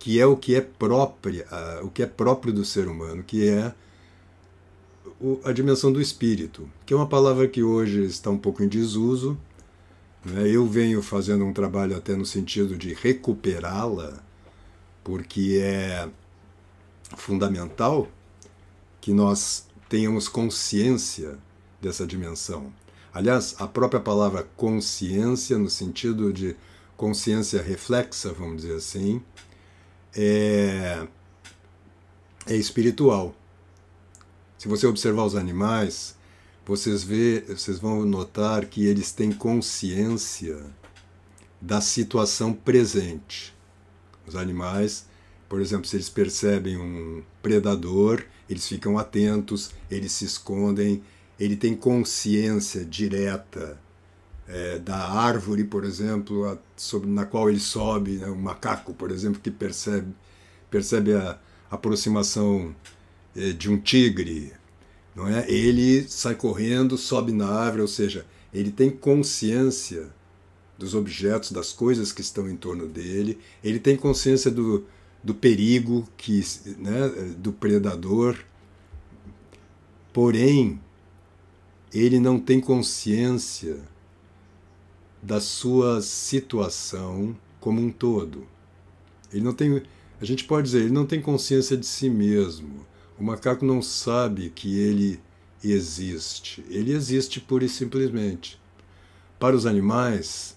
que é o que é própria, uh, o que é próprio do ser humano, que é o, a dimensão do espírito, que é uma palavra que hoje está um pouco em desuso. Né? Eu venho fazendo um trabalho até no sentido de recuperá-la, porque é fundamental que nós tenhamos consciência dessa dimensão. Aliás, a própria palavra consciência, no sentido de consciência reflexa, vamos dizer assim, é, é espiritual. Se você observar os animais, vocês, vê, vocês vão notar que eles têm consciência da situação presente. Os animais, por exemplo, se eles percebem um predador, eles ficam atentos, eles se escondem, ele tem consciência direta é, da árvore, por exemplo, a, sobre, na qual ele sobe, né, o macaco, por exemplo, que percebe, percebe a aproximação é, de um tigre, não é? Ele sai correndo, sobe na árvore, ou seja, ele tem consciência dos objetos, das coisas que estão em torno dele, ele tem consciência do, do perigo que, né, do predador, porém ele não tem consciência da sua situação como um todo. Ele não tem, a gente pode dizer, ele não tem consciência de si mesmo. O macaco não sabe que ele existe. Ele existe pura e simplesmente. Para os animais,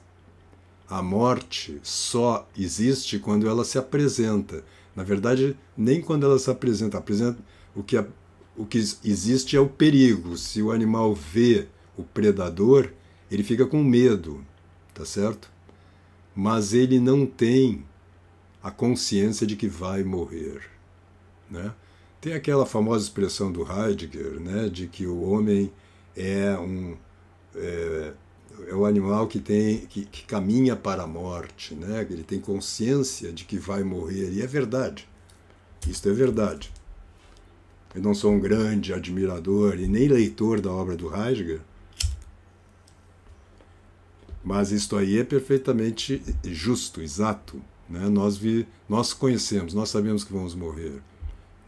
a morte só existe quando ela se apresenta. Na verdade, nem quando ela se apresenta. apresenta o, que, o que existe é o perigo. Se o animal vê o predador, ele fica com medo tá certo? Mas ele não tem a consciência de que vai morrer, né? Tem aquela famosa expressão do Heidegger, né, de que o homem é um é, é um animal que tem que, que caminha para a morte, né? Ele tem consciência de que vai morrer e é verdade. Isso é verdade. Eu não sou um grande admirador e nem leitor da obra do Heidegger, mas isto aí é perfeitamente justo, exato. Né? Nós, vi, nós conhecemos, nós sabemos que vamos morrer.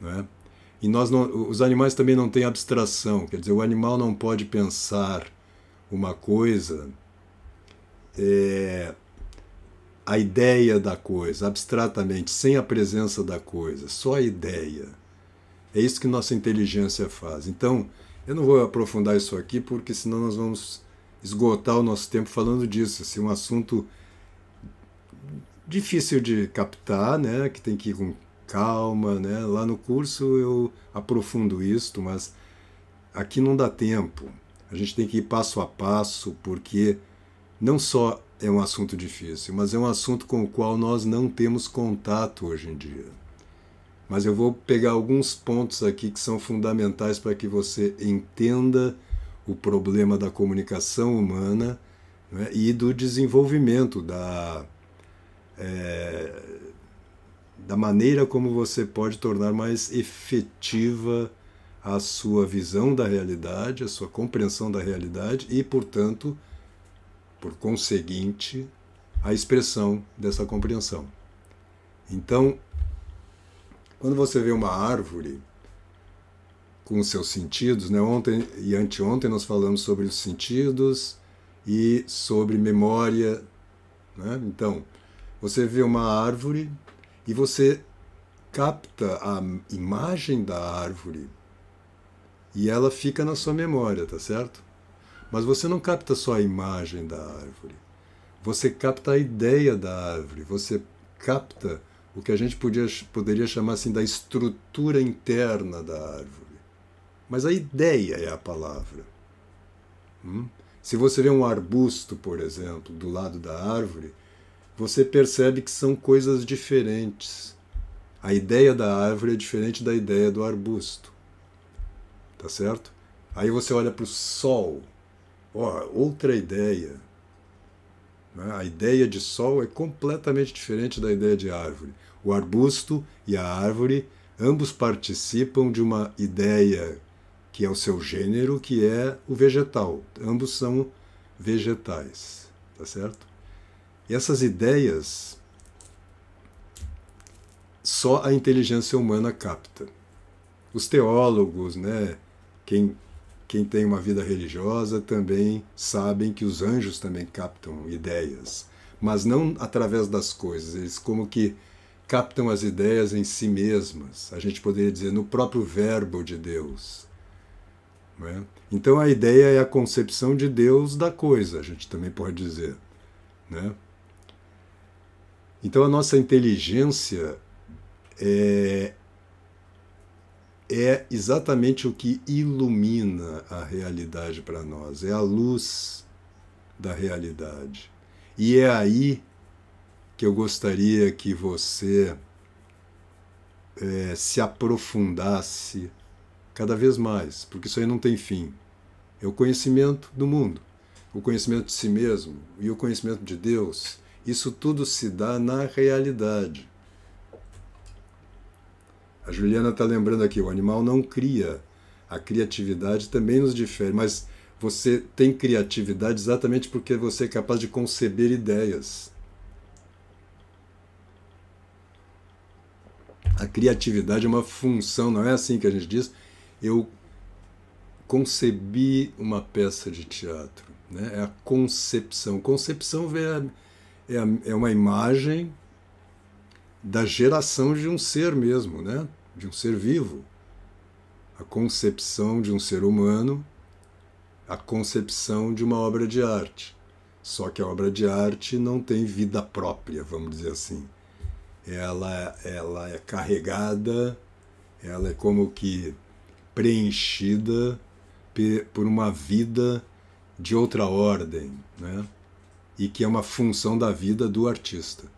Né? E nós não, os animais também não têm abstração, quer dizer, o animal não pode pensar uma coisa, é, a ideia da coisa, abstratamente, sem a presença da coisa, só a ideia. É isso que nossa inteligência faz. Então, eu não vou aprofundar isso aqui, porque senão nós vamos esgotar o nosso tempo falando disso. Assim, um assunto difícil de captar, né? Que tem que ir com calma, né? Lá no curso eu aprofundo isto, mas aqui não dá tempo. A gente tem que ir passo a passo, porque não só é um assunto difícil, mas é um assunto com o qual nós não temos contato hoje em dia. Mas eu vou pegar alguns pontos aqui que são fundamentais para que você entenda o problema da comunicação humana né, e do desenvolvimento da, é, da maneira como você pode tornar mais efetiva a sua visão da realidade, a sua compreensão da realidade e, portanto, por conseguinte, a expressão dessa compreensão. Então, quando você vê uma árvore, com os seus sentidos. Né? Ontem e anteontem nós falamos sobre os sentidos e sobre memória. Né? Então, você vê uma árvore e você capta a imagem da árvore e ela fica na sua memória, tá certo? Mas você não capta só a imagem da árvore. Você capta a ideia da árvore, você capta o que a gente podia, poderia chamar assim da estrutura interna da árvore mas a ideia é a palavra. Hum? Se você vê um arbusto, por exemplo, do lado da árvore, você percebe que são coisas diferentes. A ideia da árvore é diferente da ideia do arbusto. Tá certo? Aí você olha para o sol, ó, outra ideia. Né? A ideia de sol é completamente diferente da ideia de árvore. O arbusto e a árvore ambos participam de uma ideia que é o seu gênero, que é o vegetal. Ambos são vegetais, tá certo? E essas ideias só a inteligência humana capta. Os teólogos, né, quem quem tem uma vida religiosa também sabem que os anjos também captam ideias, mas não através das coisas, eles como que captam as ideias em si mesmas. A gente poderia dizer no próprio verbo de Deus. Né? Então a ideia é a concepção de Deus da coisa, a gente também pode dizer. Né? Então a nossa inteligência é, é exatamente o que ilumina a realidade para nós, é a luz da realidade. E é aí que eu gostaria que você é, se aprofundasse cada vez mais, porque isso aí não tem fim. É o conhecimento do mundo, o conhecimento de si mesmo e o conhecimento de Deus. Isso tudo se dá na realidade. A Juliana está lembrando aqui: o animal não cria. A criatividade também nos difere, mas você tem criatividade exatamente porque você é capaz de conceber ideias. A criatividade é uma função, não é assim que a gente diz, eu concebi uma peça de teatro. Né? É a concepção. Concepção é, é, é uma imagem da geração de um ser mesmo, né? de um ser vivo. A concepção de um ser humano, a concepção de uma obra de arte. Só que a obra de arte não tem vida própria, vamos dizer assim. Ela, ela é carregada, ela é como que preenchida por uma vida de outra ordem, né? e que é uma função da vida do artista.